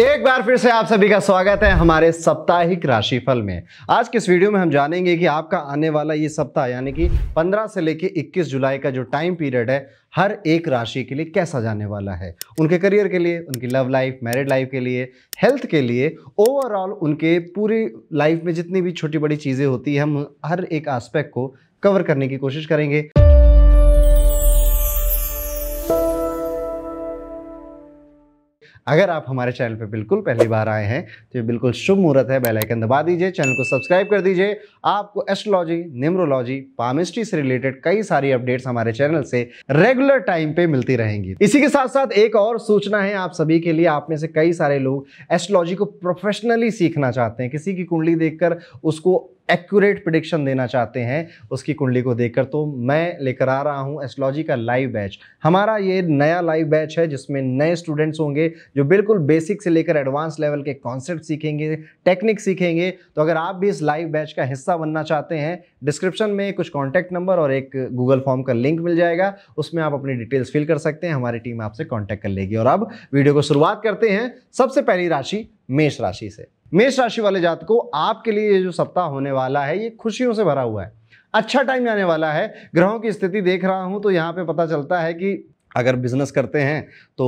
एक बार फिर से आप सभी का स्वागत है हमारे साप्ताहिक राशिफल में आज के इस वीडियो में हम जानेंगे कि आपका आने वाला ये सप्ताह यानी कि 15 से लेकर 21 जुलाई का जो टाइम पीरियड है हर एक राशि के लिए कैसा जाने वाला है उनके करियर के लिए उनकी लव लाइफ मैरिड लाइफ के लिए हेल्थ के लिए ओवरऑल उनके पूरी लाइफ में जितनी भी छोटी बड़ी चीज़ें होती है हम हर एक आस्पेक्ट को कवर करने की कोशिश करेंगे अगर आप हमारे चैनल पर बिल्कुल पहली बार आए हैं तो ये बिल्कुल शुभ मुहूर्त है बेल आइकन दबा दीजिए चैनल को सब्सक्राइब कर दीजिए आपको एस्ट्रोलॉजी न्यूमरोलॉजी पामिस्ट्री से रिलेटेड कई सारी अपडेट्स हमारे चैनल से रेगुलर टाइम पे मिलती रहेंगी इसी के साथ साथ एक और सूचना है आप सभी के लिए आप में से कई सारे लोग एस्ट्रोलॉजी को प्रोफेशनली सीखना चाहते हैं किसी की कुंडली देखकर उसको एक्यूरेट प्रिडिक्शन देना चाहते हैं उसकी कुंडली को देखकर तो मैं लेकर आ रहा हूँ एस्ट्रोलॉजी का लाइव बैच हमारा ये नया लाइव बैच है जिसमें नए स्टूडेंट्स होंगे जो बिल्कुल बेसिक से लेकर एडवांस लेवल के कॉन्सेप्ट सीखेंगे टेक्निक सीखेंगे तो अगर आप भी इस लाइव बैच का हिस्सा बनना चाहते हैं डिस्क्रिप्शन में कुछ कॉन्टैक्ट नंबर और एक गूगल फॉर्म का लिंक मिल जाएगा उसमें आप अपनी डिटेल्स फिल कर सकते हैं हमारी टीम आपसे कॉन्टैक्ट कर लेगी और अब वीडियो को शुरुआत करते हैं सबसे पहली राशि मेष राशि से मेष राशि वाले जातकों आपके लिए ये जो सप्ताह होने वाला है ये खुशियों से भरा हुआ है अच्छा टाइम आने वाला है ग्रहों की स्थिति देख रहा हूं तो यहां पे पता चलता है कि अगर बिजनेस करते हैं तो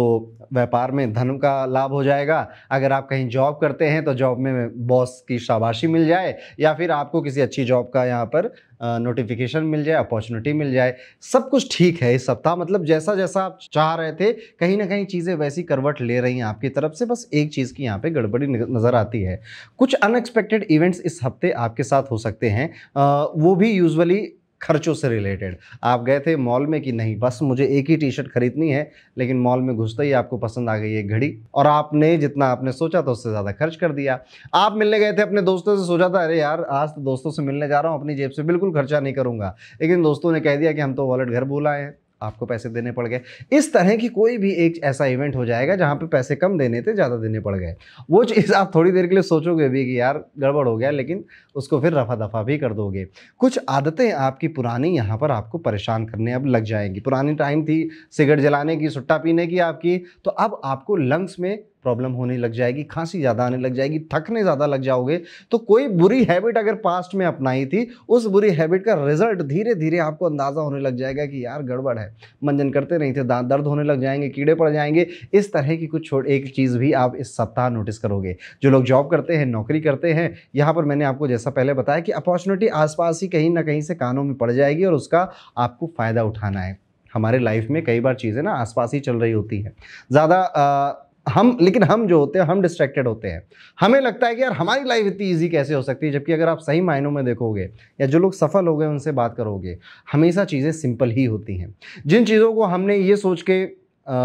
व्यापार में धन का लाभ हो जाएगा अगर आप कहीं जॉब करते हैं तो जॉब में बॉस की शाबाशी मिल जाए या फिर आपको किसी अच्छी जॉब का यहाँ पर नोटिफिकेशन मिल जाए अपॉर्चुनिटी मिल जाए सब कुछ ठीक है इस सप्ताह मतलब जैसा जैसा आप चाह रहे थे कहीं ना कहीं चीज़ें वैसी करवट ले रही हैं आपकी तरफ से बस एक चीज़ की यहाँ पे गड़बड़ी नज़र आती है कुछ अनएक्सपेक्टेड इवेंट्स इस हफ्ते आपके साथ हो सकते हैं आ, वो भी यूजुअली खर्चों से रिलेटेड आप गए थे मॉल में कि नहीं बस मुझे एक ही टी शर्ट खरीदनी है लेकिन मॉल में घुसते ही आपको पसंद आ गई एक घड़ी और आपने जितना आपने सोचा था उससे ज़्यादा खर्च कर दिया आप मिलने गए थे अपने दोस्तों से सोचा था अरे यार आज तो दोस्तों से मिलने जा रहा हूँ अपनी जेब से बिल्कुल खर्चा नहीं करूँगा लेकिन दोस्तों ने कह दिया कि हम तो वॉलेट घर भूल आए हैं आपको पैसे देने पड़ गए इस तरह की कोई भी एक ऐसा इवेंट हो जाएगा जहाँ पे पैसे कम देने थे ज़्यादा देने पड़ गए वो चीज़ आप थोड़ी देर के लिए सोचोगे भी कि यार गड़बड़ हो गया लेकिन उसको फिर रफा दफा भी कर दोगे कुछ आदतें आपकी पुरानी यहाँ पर आपको परेशान करने अब लग जाएंगी पुरानी टाइम थी सिगरेट जलाने की सुट्टा पीने की आपकी तो अब आपको लंग्स में प्रॉब्लम होने लग जाएगी खांसी ज़्यादा आने लग जाएगी थकने ज़्यादा लग जाओगे तो कोई बुरी हैबिट अगर पास्ट में अपनाई थी उस बुरी हैबिट का रिजल्ट धीरे धीरे आपको अंदाज़ा होने लग जाएगा कि यार गड़बड़ है मंजन करते नहीं थे दांत दर्द होने लग जाएंगे कीड़े पड़ जाएंगे इस तरह की कुछ छोट एक चीज़ भी आप इस सप्ताह नोटिस करोगे जो लोग जॉब करते हैं नौकरी करते हैं यहाँ पर मैंने आपको जैसा पहले बताया कि अपॉर्चुनिटी आसपास ही कहीं ना कहीं से कानों में पड़ जाएगी और उसका आपको फ़ायदा उठाना है हमारे लाइफ में कई बार चीज़ें ना आसपास ही चल रही होती हैं ज़्यादा हम लेकिन हम जो होते हैं हम डिस्ट्रैक्टेड होते हैं हमें लगता है कि यार हमारी लाइफ इतनी ईजी कैसे हो सकती है जबकि अगर आप सही मायनों में देखोगे या जो लोग सफल हो गए उनसे बात करोगे हमेशा चीज़ें सिंपल ही होती हैं जिन चीज़ों को हमने ये सोच के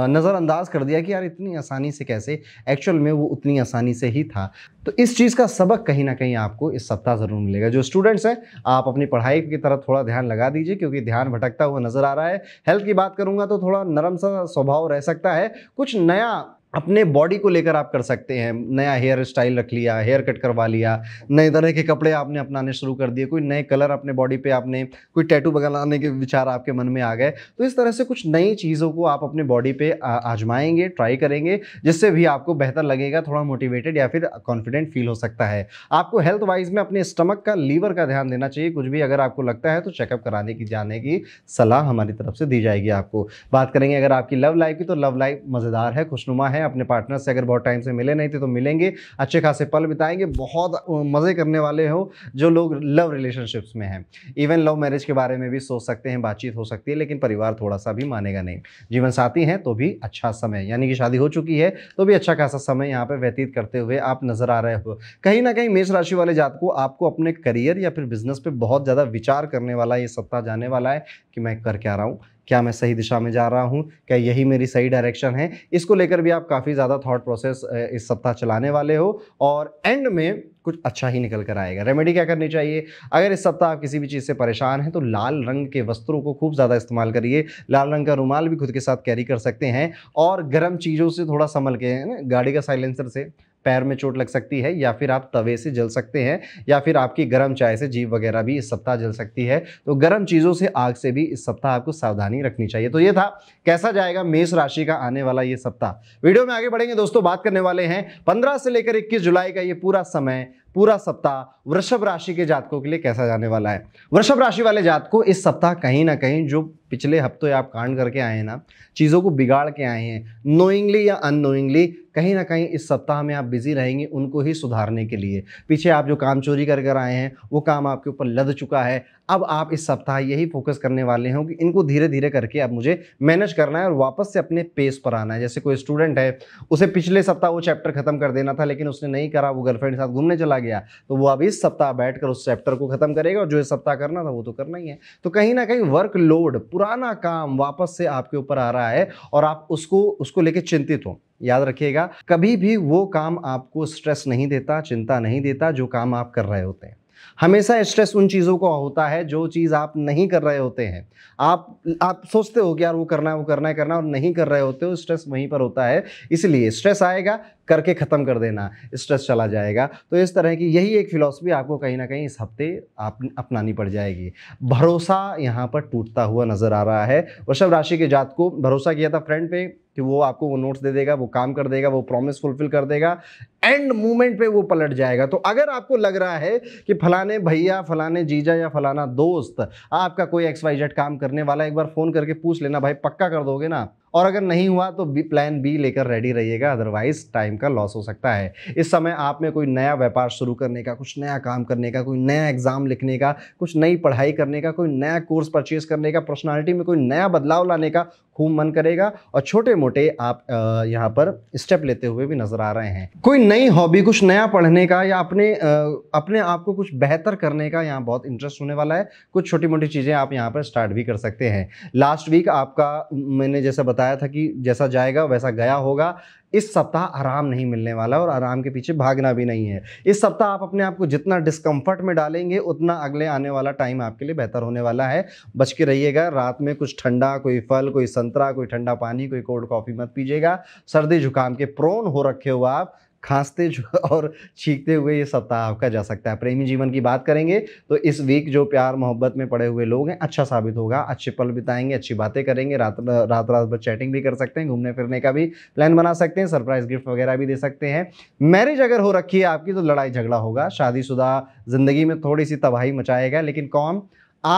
नज़रअंदाज कर दिया कि यार इतनी आसानी से कैसे एक्चुअल में वो उतनी आसानी से ही था तो इस चीज़ का सबक कहीं ना कहीं आपको इस सप्ताह ज़रूर मिलेगा जो स्टूडेंट्स हैं आप अपनी पढ़ाई की तरफ थोड़ा ध्यान लगा दीजिए क्योंकि ध्यान भटकता हुआ नज़र आ रहा है हेल्थ की बात करूँगा तो थोड़ा नरम सा स्वभाव रह सकता है कुछ नया अपने बॉडी को लेकर आप कर सकते हैं नया हेयर स्टाइल रख लिया हेयर कट करवा लिया नए तरह के कपड़े आपने अपनाने शुरू कर दिए कोई नए कलर अपने बॉडी पे आपने कोई टैटू बनाने के विचार आपके मन में आ गए तो इस तरह से कुछ नई चीज़ों को आप अपने बॉडी पे आजमाएंगे ट्राई करेंगे जिससे भी आपको बेहतर लगेगा थोड़ा मोटिवेटेड या फिर कॉन्फिडेंट फील हो सकता है आपको हेल्थ वाइज में अपने स्टमक का लीवर का ध्यान देना चाहिए कुछ भी अगर आपको लगता है तो चेकअप कराने की जाने की सलाह हमारी तरफ से दी जाएगी आपको बात करेंगे अगर आपकी लव लाइफ की तो लव लाइफ मज़ेदार है खुशनुमा है जाएं अपने पार्टनर से अगर बहुत टाइम से मिले नहीं थे तो मिलेंगे अच्छे खासे पल बिताएंगे बहुत मज़े करने वाले हो जो लोग लव रिलेशनशिप्स में हैं इवन लव मैरिज के बारे में भी सोच सकते हैं बातचीत हो सकती है लेकिन परिवार थोड़ा सा भी मानेगा नहीं जीवन साथी हैं तो भी अच्छा समय यानी कि शादी हो चुकी है तो भी अच्छा खासा समय यहाँ पर व्यतीत करते हुए आप नज़र आ रहे हो कहीं ना कहीं मेष राशि वाले जात को आपको अपने करियर या फिर बिजनेस पर बहुत ज़्यादा विचार करने वाला ये सप्ताह जाने वाला है कि मैं कर क्या रहा हूँ क्या मैं सही दिशा में जा रहा हूँ क्या यही मेरी सही डायरेक्शन है इसको लेकर भी आप काफ़ी ज़्यादा थाट प्रोसेस इस सप्ताह चलाने वाले हो और एंड में कुछ अच्छा ही निकल कर आएगा रेमेडी क्या करनी चाहिए अगर इस सप्ताह आप किसी भी चीज़ से परेशान हैं तो लाल रंग के वस्त्रों को खूब ज़्यादा इस्तेमाल करिए लाल रंग का रुमाल भी खुद के साथ कैरी कर सकते हैं और गर्म चीज़ों से थोड़ा संभल के गाड़ी का साइलेंसर से पैर में चोट लग सकती है या फिर आप तवे से जल सकते हैं या फिर आपकी गर्म चाय से जीव वगैरह भी इस सप्ताह जल सकती है तो गर्म चीज़ों से आग से भी इस सप्ताह आपको सावधानी रखनी चाहिए तो ये था कैसा जाएगा मेष राशि का आने वाला ये सप्ताह वीडियो में आगे बढ़ेंगे दोस्तों बात करने वाले हैं पंद्रह से लेकर इक्कीस जुलाई का ये पूरा समय पूरा सप्ताह वृषभ राशि के जातकों के लिए कैसा जाने वाला है वृषभ राशि वाले जातकों इस सप्ताह कहीं ना कहीं जो पिछले हफ्ते आप कांड करके आए हैं ना चीज़ों को बिगाड़ के आए हैं नोइंगली या अननोइंगली कहीं ना कहीं इस सप्ताह में आप बिजी रहेंगे उनको ही सुधारने के लिए पीछे आप जो काम चोरी कर कर आए हैं वो काम आपके ऊपर लद चुका है अब आप इस सप्ताह यही फोकस करने वाले हों कि इनको धीरे धीरे करके अब मुझे मैनेज करना है और वापस से अपने पेस पर आना है जैसे कोई स्टूडेंट है उसे पिछले सप्ताह वो चैप्टर खत्म कर देना था लेकिन उसने नहीं करा वो गर्लफ्रेंड के साथ घूमने चला गया तो वो अब इस सप्ताह बैठकर उस चैप्टर को खत्म करेगा और जो इस सप्ताह करना था वो तो करना ही है तो कहीं ना कहीं वर्कलोड पूरा पुराना काम वापस से आपके ऊपर आ रहा है और आप उसको उसको लेके चिंतित हो याद रखिएगा कभी भी वो काम आपको स्ट्रेस नहीं देता चिंता नहीं देता जो काम आप कर रहे होते हैं हमेशा स्ट्रेस उन चीज़ों को होता है जो चीज़ आप नहीं कर रहे होते हैं आप आप सोचते हो कि यार वो करना है वो करना है करना और नहीं कर रहे होते हो स्ट्रेस वहीं पर होता है इसलिए स्ट्रेस आएगा करके ख़त्म कर देना स्ट्रेस चला जाएगा तो इस तरह की यही एक फिलॉसफी आपको कहीं ना कहीं इस हफ्ते आप अपनानी पड़ जाएगी भरोसा यहाँ पर टूटता हुआ नज़र आ रहा है वृषभ राशि के जात को भरोसा किया था फ्रेंड पे कि वो आपको वो नोट्स दे देगा वो काम कर देगा वो प्रॉमिस फुलफिल कर देगा एंड मोमेंट पे वो पलट जाएगा तो अगर आपको लग रहा है कि फलाने भैया फलाने जीजा या फलाना दोस्त आपका कोई एक्स वाई जेड काम करने वाला एक बार फ़ोन करके पूछ लेना भाई पक्का कर दोगे ना आप और अगर नहीं हुआ तो बी प्लान बी लेकर रेडी रहिएगा अदरवाइज टाइम का लॉस हो सकता है इस समय आप में कोई नया व्यापार शुरू करने का कुछ नया काम करने का कोई नया एग्जाम लिखने का कुछ नई पढ़ाई करने का कोई नया कोर्स परचेज करने का पर्सनैलिटी में कोई नया बदलाव लाने का खूब मन करेगा और छोटे मोटे आप यहाँ पर स्टेप लेते हुए भी नज़र आ रहे हैं कोई नई हॉबी कुछ नया पढ़ने का या अपने अपने आप को कुछ बेहतर करने का यहाँ बहुत इंटरेस्ट होने वाला है कुछ छोटी मोटी चीज़ें आप यहाँ पर स्टार्ट भी कर सकते हैं लास्ट वीक आपका मैंने जैसा बताया था कि जैसा जाएगा वैसा गया होगा इस सप्ताह आराम नहीं मिलने वाला और आराम के पीछे भागना भी नहीं है इस सप्ताह आप अपने आप को जितना डिस्कम्फर्ट में डालेंगे उतना अगले आने वाला टाइम आपके लिए बेहतर होने वाला है बच के रहिएगा रात में कुछ ठंडा कोई फल कोई संतरा कोई ठंडा पानी कोई कोल्ड कॉफ़ी मत पीजिएगा सर्दी जुकाम के प्रोन हो रखे हो आप खांसते और छींकते हुए ये सप्ताह आपका जा सकता है प्रेमी जीवन की बात करेंगे तो इस वीक जो प्यार मोहब्बत में पड़े हुए लोग हैं अच्छा साबित होगा अच्छे पल बिताएंगे अच्छी बातें करेंगे रात रात रात भर चैटिंग भी कर सकते हैं घूमने फिरने का भी प्लान बना सकते हैं सरप्राइज गिफ्ट वगैरह भी दे सकते हैं मैरिज अगर हो रखी है आपकी तो लड़ाई झगड़ा होगा शादीशुदा ज़िंदगी में थोड़ी सी तबाही मचाएगा लेकिन कौन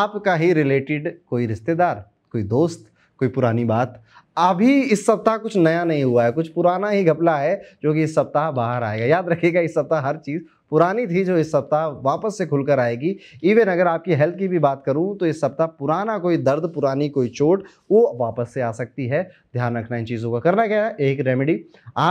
आपका ही रिलेटेड कोई रिश्तेदार कोई दोस्त कोई पुरानी बात अभी इस सप्ताह कुछ नया नहीं हुआ है कुछ पुराना ही घपला है जो कि इस सप्ताह बाहर आएगा याद रखिएगा इस सप्ताह हर चीज़ पुरानी थी जो इस सप्ताह वापस से खुलकर आएगी इवन अगर आपकी हेल्थ की भी बात करूं तो इस सप्ताह पुराना कोई दर्द पुरानी कोई चोट वो वापस से आ सकती है ध्यान रखना इन चीज़ों का करना क्या है एक रेमेडी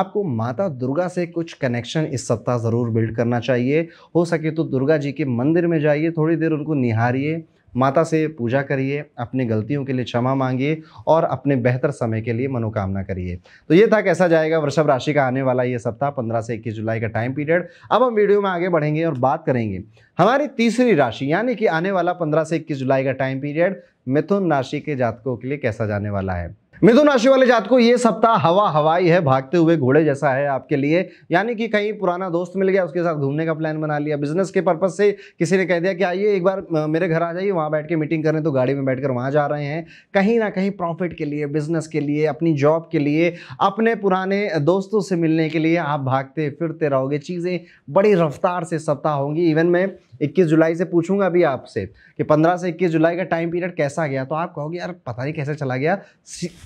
आपको माता दुर्गा से कुछ कनेक्शन इस सप्ताह ज़रूर बिल्ड करना चाहिए हो सके तो दुर्गा जी के मंदिर में जाइए थोड़ी देर उनको निहारिए माता से पूजा करिए अपनी गलतियों के लिए क्षमा मांगिए और अपने बेहतर समय के लिए मनोकामना करिए तो ये था कैसा जाएगा वृषभ राशि का आने वाला ये सप्ताह पंद्रह से इक्कीस जुलाई का टाइम पीरियड अब हम वीडियो में आगे बढ़ेंगे और बात करेंगे हमारी तीसरी राशि यानी कि आने वाला पंद्रह से इक्कीस जुलाई का टाइम पीरियड मिथुन राशि के जातकों के लिए कैसा जाने वाला है मिथुन राशि वाले जात को ये सप्ताह हवा हवाई है भागते हुए घोड़े जैसा है आपके लिए यानी कि कहीं पुराना दोस्त मिल गया उसके साथ घूमने का प्लान बना लिया बिजनेस के पर्पज से किसी ने कह दिया कि आइए एक बार मेरे घर आ जाइए वहाँ बैठ के मीटिंग करें तो गाड़ी में बैठकर वहाँ जा रहे हैं कहीं ना कहीं प्रॉफिट के लिए बिजनेस के लिए अपनी जॉब के लिए अपने पुराने दोस्तों से मिलने के लिए आप भागते फिरते रहोगे चीज़ें बड़ी रफ्तार से सप्ताह होंगी इवन में 21 जुलाई से पूछूंगा अभी आपसे कि 15 से 21 जुलाई का टाइम पीरियड कैसा गया तो आप कहोगे यार पता नहीं कैसे चला गया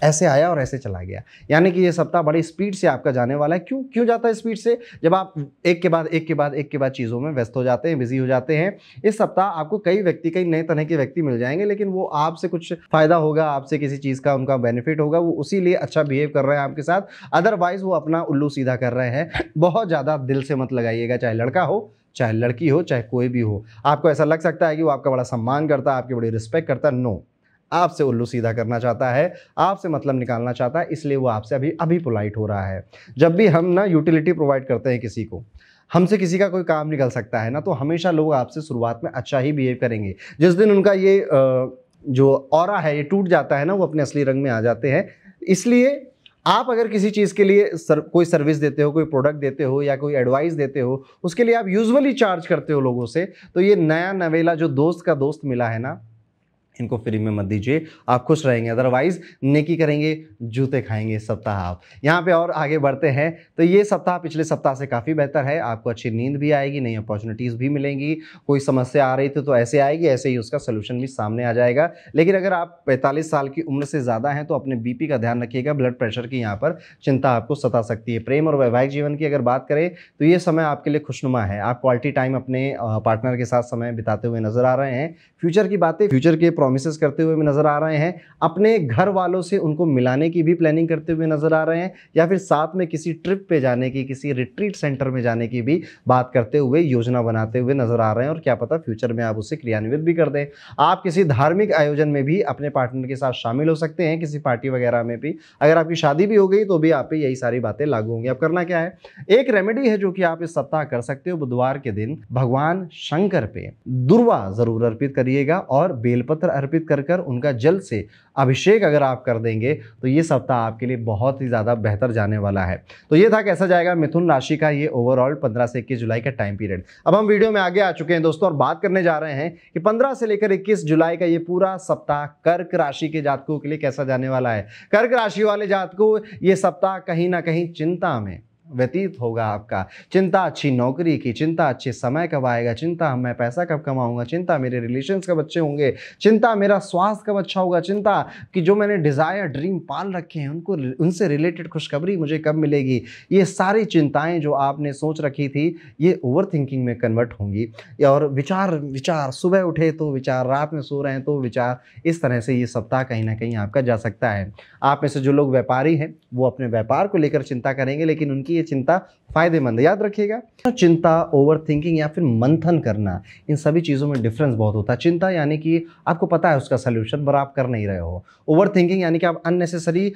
ऐसे आया और ऐसे चला गया यानी कि ये सप्ताह बड़ी स्पीड से आपका जाने वाला है क्यों क्यों जाता है स्पीड से जब आप एक के बाद एक के बाद एक के बाद चीज़ों में व्यस्त हो जाते हैं बिजी हो जाते हैं इस सप्ताह आपको कई व्यक्ति कई नए तरह के व्यक्ति मिल जाएंगे लेकिन वो आपसे कुछ फ़ायदा होगा आपसे किसी चीज़ का उनका बेनिफिट होगा वो उसी लिए अच्छा बिहेव कर रहे हैं आपके साथ अदरवाइज़ वो अपना उल्लू सीधा कर रहे हैं बहुत ज़्यादा दिल से मत लगाइएगा चाहे लड़का हो चाहे लड़की हो चाहे कोई भी हो आपको ऐसा लग सकता है कि वो आपका बड़ा सम्मान करता है आपकी बड़ी रिस्पेक्ट करता है नो आपसे उल्लू सीधा करना चाहता है आपसे मतलब निकालना चाहता है इसलिए वो आपसे अभी अभी पोलाइट हो रहा है जब भी हम ना यूटिलिटी प्रोवाइड करते हैं किसी को हमसे किसी का कोई काम निकल सकता है ना तो हमेशा लोग आपसे शुरुआत में अच्छा ही बिहेव करेंगे जिस दिन उनका ये जो और है ये टूट जाता है ना वो अपने असली रंग में आ जाते हैं इसलिए आप अगर किसी चीज़ के लिए सर, कोई सर्विस देते हो कोई प्रोडक्ट देते हो या कोई एडवाइस देते हो उसके लिए आप यूजुअली चार्ज करते हो लोगों से तो ये नया नवेला जो दोस्त का दोस्त मिला है ना इनको फ्री में मत दीजिए आप खुश रहेंगे अदरवाइज नेकी करेंगे जूते खाएंगे सप्ताह आप यहाँ पे और आगे बढ़ते हैं तो ये सप्ताह पिछले सप्ताह से काफ़ी बेहतर है आपको अच्छी नींद भी आएगी नई अपॉर्चुनिटीज़ भी मिलेंगी कोई समस्या आ रही थी तो ऐसे आएगी ऐसे ही उसका सोल्यूशन भी सामने आ जाएगा लेकिन अगर आप पैंतालीस साल की उम्र से ज़्यादा हैं तो अपने बीपी का ध्यान रखिएगा ब्लड प्रेशर की यहाँ पर चिंता आपको सता सकती है प्रेम और वैवाहिक जीवन की अगर बात करें तो ये समय आपके लिए खुशनुमा है आप क्वालिटी टाइम अपने पार्टनर के साथ समय बिताते हुए नजर आ रहे हैं फ्यूचर की बातें फ्यूचर के प्रोमिस करते हुए नज़र आ रहे हैं अपने घर वालों से उनको मिलाने की भी प्लानिंग करते हुए नज़र आ रहे हैं या फिर साथ में किसी ट्रिप पे जाने की किसी रिट्रीट सेंटर में जाने की भी बात करते हुए योजना बनाते हुए नज़र आ रहे हैं और क्या पता फ्यूचर में आप उसे क्रियान्वित भी कर दें आप किसी धार्मिक आयोजन में भी अपने पार्टनर के साथ शामिल हो सकते हैं किसी पार्टी वगैरह में भी अगर आपकी शादी भी हो गई तो भी आप यही सारी बातें लागू होंगी अब करना क्या है एक रेमेडी है जो कि आप इस सप्ताह कर सकते हो बुधवार के दिन भगवान शंकर पे दुर्वा जरूर अर्पित करिएगा और बेलपत्र अर्पित कर कर उनका जल से अभिषेक अगर आप कर देंगे तो ये सप्ताह आपके लिए बहुत ही ज़्यादा बेहतर जाने वाला है तो ये था कैसा जाएगा मिथुन राशि का ये ओवरऑल पंद्रह से इक्कीस जुलाई का टाइम पीरियड अब हम वीडियो में आगे आ चुके हैं दोस्तों और बात करने जा रहे हैं कि पंद्रह से लेकर इक्कीस जुलाई का ये पूरा सप्ताह कर्क राशि के जातकों के लिए कैसा जाने वाला है कर्क राशि वाले जातकों ये सप्ताह कहीं ना कहीं चिंता में व्यतीत होगा आपका चिंता अच्छी नौकरी की चिंता अच्छे समय कब आएगा चिंता मैं पैसा कब कमाऊंगा चिंता मेरे रिलेशन कब अच्छे होंगे चिंता मेरा स्वास्थ्य कब अच्छा होगा चिंता कि जो मैंने डिज़ायर ड्रीम पाल रखे हैं उनको उनसे रिलेटेड खुशखबरी मुझे कब मिलेगी ये सारी चिंताएं जो आपने सोच रखी थी ये ओवर थिंकिंग में कन्वर्ट होंगी और विचार विचार सुबह उठे तो विचार रात में सो रहे हैं तो विचार इस तरह से ये सप्ताह कहीं ना कहीं आपका जा सकता है आप में से जो लोग व्यापारी हैं वो अपने व्यापार को लेकर चिंता करेंगे लेकिन उनकी ये चिंता फायदेमंद याद रखिएगा तो चिंता ओवर थिंकिंग या फिर मंथन करना इन सभी चीज़ों में डिफरेंस बहुत होता है चिंता यानी कि आपको पता है उसका सोल्यूशन पर आप कर नहीं रहे हो ओवर थिंकिंग यानी कि आप अननेसेसरी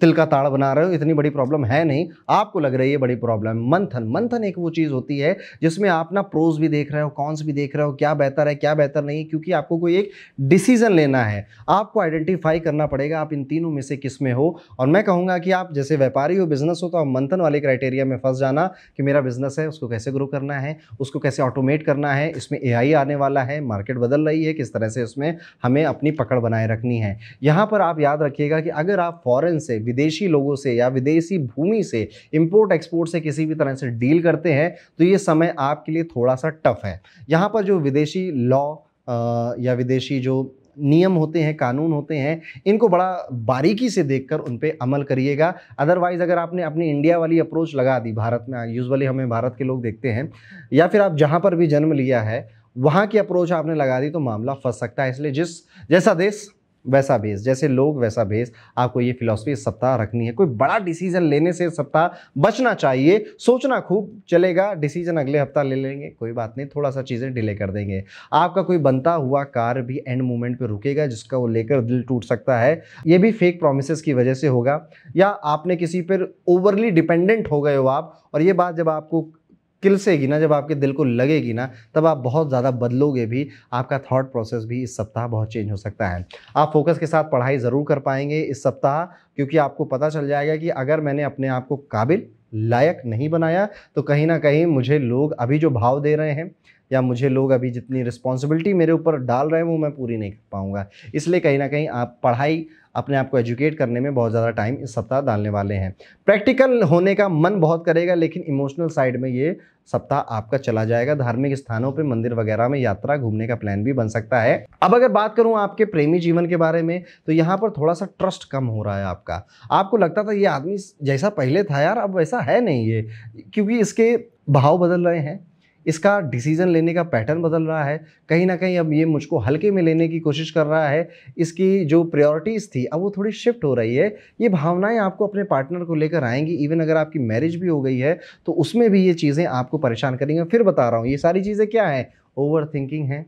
तिल का ताड़ बना रहे हो इतनी बड़ी प्रॉब्लम है नहीं आपको लग रही है बड़ी प्रॉब्लम मंथन मंथन एक वो चीज़ होती है जिसमें आप ना प्रोज भी देख रहे हो कॉन्स भी देख रहे हो क्या बेहतर है क्या बेहतर नहीं क्योंकि आपको कोई एक डिसीजन लेना है आपको आइडेंटिफाई करना पड़ेगा आप इन तीनों में से किस में हो और मैं कहूँगा कि आप जैसे व्यापारी हो बिजनेस हो तो आप मंथन वाले क्राइटेरिया क्राइटेरिया में फंस जाना कि मेरा बिजनेस है उसको कैसे ग्रो करना है उसको कैसे ऑटोमेट करना है इसमें ए आने वाला है मार्केट बदल रही है किस तरह से उसमें हमें अपनी पकड़ बनाए रखनी है यहाँ पर आप याद रखिएगा कि अगर आप फॉरन से विदेशी लोगों से या विदेशी भूमि से इम्पोर्ट एक्सपोर्ट से किसी भी तरह से डील करते हैं तो ये समय आपके लिए थोड़ा सा टफ है यहाँ पर जो विदेशी लॉ या विदेशी जो नियम होते हैं कानून होते हैं इनको बड़ा बारीकी से देखकर उन पर अमल करिएगा अदरवाइज़ अगर आपने अपनी इंडिया वाली अप्रोच लगा दी भारत में यूजली हमें भारत के लोग देखते हैं या फिर आप जहाँ पर भी जन्म लिया है वहाँ की अप्रोच आपने लगा दी तो मामला फंस सकता है इसलिए जिस जैसा देश वैसा भेस जैसे लोग वैसा भेस आपको ये फिलॉसफी सप्ताह रखनी है कोई बड़ा डिसीजन लेने से सप्ताह बचना चाहिए सोचना खूब चलेगा डिसीजन अगले हफ्ता ले लेंगे कोई बात नहीं थोड़ा सा चीज़ें डिले कर देंगे आपका कोई बनता हुआ कार भी एंड मोमेंट पर रुकेगा जिसका वो लेकर दिल टूट सकता है ये भी फेक प्रोमिस की वजह से होगा या आपने किसी पर ओवरली डिपेंडेंट हो गए हो आप और ये बात जब आपको किलसेगी ना जब आपके दिल को लगेगी ना तब आप बहुत ज़्यादा बदलोगे भी आपका थॉट प्रोसेस भी इस सप्ताह बहुत चेंज हो सकता है आप फोकस के साथ पढ़ाई ज़रूर कर पाएंगे इस सप्ताह क्योंकि आपको पता चल जाएगा कि अगर मैंने अपने आप को काबिल लायक नहीं बनाया तो कहीं ना कहीं मुझे लोग अभी जो भाव दे रहे हैं या मुझे लोग अभी जितनी रिस्पॉन्सिबिलिटी मेरे ऊपर डाल रहे हैं वो मैं पूरी नहीं कर पाऊँगा इसलिए कहीं ना कहीं आप पढ़ाई अपने आप को एजुकेट करने में बहुत ज़्यादा टाइम इस सप्ताह डालने वाले हैं प्रैक्टिकल होने का मन बहुत करेगा लेकिन इमोशनल साइड में ये सप्ताह आपका चला जाएगा धार्मिक स्थानों पे मंदिर वगैरह में यात्रा घूमने का प्लान भी बन सकता है अब अगर बात करूं आपके प्रेमी जीवन के बारे में तो यहाँ पर थोड़ा सा ट्रस्ट कम हो रहा है आपका आपको लगता था ये आदमी जैसा पहले था यार अब वैसा है नहीं ये क्योंकि इसके भाव बदल रहे हैं इसका डिसीज़न लेने का पैटर्न बदल रहा है कहीं ना कहीं अब ये मुझको हल्के में लेने की कोशिश कर रहा है इसकी जो प्रायोरिटीज़ थी अब वो थोड़ी शिफ्ट हो रही है ये भावनाएं आपको अपने पार्टनर को लेकर आएंगी इवन अगर आपकी मैरिज भी हो गई है तो उसमें भी ये चीज़ें आपको परेशान करेंगे फिर बता रहा हूँ ये सारी चीज़ें क्या हैं ओवर थिंकिंग है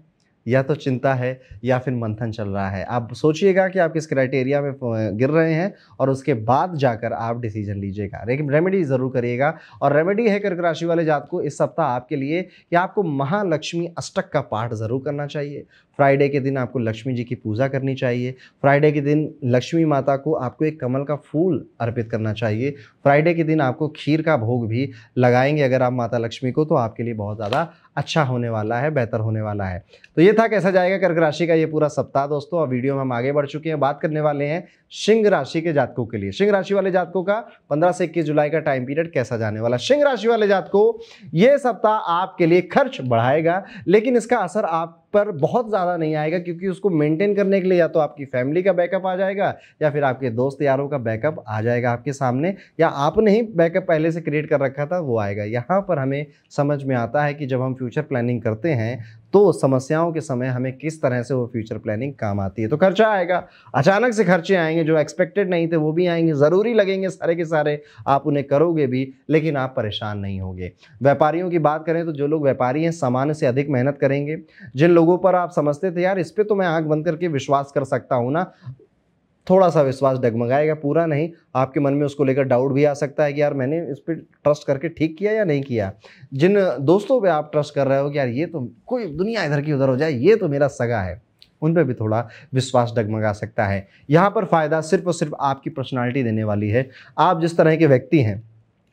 या तो चिंता है या फिर मंथन चल रहा है आप सोचिएगा कि आप किस क्राइटेरिया में गिर रहे हैं और उसके बाद जाकर आप डिसीजन लीजिएगा लेकिन रेमेडी ज़रूर करिएगा और रेमेडी है कर्क राशि वाले जात को इस सप्ताह आपके लिए कि आपको महालक्ष्मी अष्टक का पाठ ज़रूर करना चाहिए फ्राइडे के दिन आपको लक्ष्मी जी की पूजा करनी चाहिए फ्राइडे के दिन लक्ष्मी माता को आपको एक कमल का फूल अर्पित करना चाहिए फ्राइडे के दिन आपको खीर का भोग भी लगाएंगे अगर आप माता लक्ष्मी को तो आपके लिए बहुत ज़्यादा अच्छा होने वाला है बेहतर होने वाला है तो ये था कैसा जाएगा कर्क राशि का ये पूरा सप्ताह दोस्तों अब वीडियो में हम आगे बढ़ चुके हैं बात करने वाले हैं सिंह राशि के जातकों के लिए सिंह राशि वाले जातकों का 15 से 21 जुलाई का टाइम पीरियड कैसा जाने वाला सिंह राशि वाले जातकों ये सप्ताह आपके लिए खर्च बढ़ाएगा लेकिन इसका असर आप पर बहुत ज़्यादा नहीं आएगा क्योंकि उसको मेंटेन करने के लिए या तो आपकी फैमिली का बैकअप आ जाएगा या फिर आपके दोस्त यारों का बैकअप आ जाएगा आपके सामने या आपने ही बैकअप पहले से क्रिएट कर रखा था वो आएगा यहाँ पर हमें समझ में आता है कि जब हम फ्यूचर प्लानिंग करते हैं तो समस्याओं के समय हमें किस तरह से वो फ्यूचर प्लानिंग काम आती है तो खर्चा आएगा अचानक से खर्चे आएंगे जो एक्सपेक्टेड नहीं थे वो भी आएंगे ज़रूरी लगेंगे सारे के सारे आप उन्हें करोगे भी लेकिन आप परेशान नहीं होंगे व्यापारियों की बात करें तो जो लोग व्यापारी हैं सामान्य से अधिक मेहनत करेंगे जिन लोगों पर आप समझते थे यार इस पर तो मैं आँख बंद करके विश्वास कर सकता हूँ ना थोड़ा सा विश्वास डगमगाएगा पूरा नहीं आपके मन में उसको लेकर डाउट भी आ सकता है कि यार मैंने इस पर ट्रस्ट करके ठीक किया या नहीं किया जिन दोस्तों पे आप ट्रस्ट कर रहे हो कि यार ये तो कोई दुनिया इधर की उधर हो जाए ये तो मेरा सगा है उन पर भी थोड़ा विश्वास डगमगा सकता है यहाँ पर फ़ायदा सिर्फ और सिर्फ आपकी पर्सनालिटी देने वाली है आप जिस तरह के व्यक्ति हैं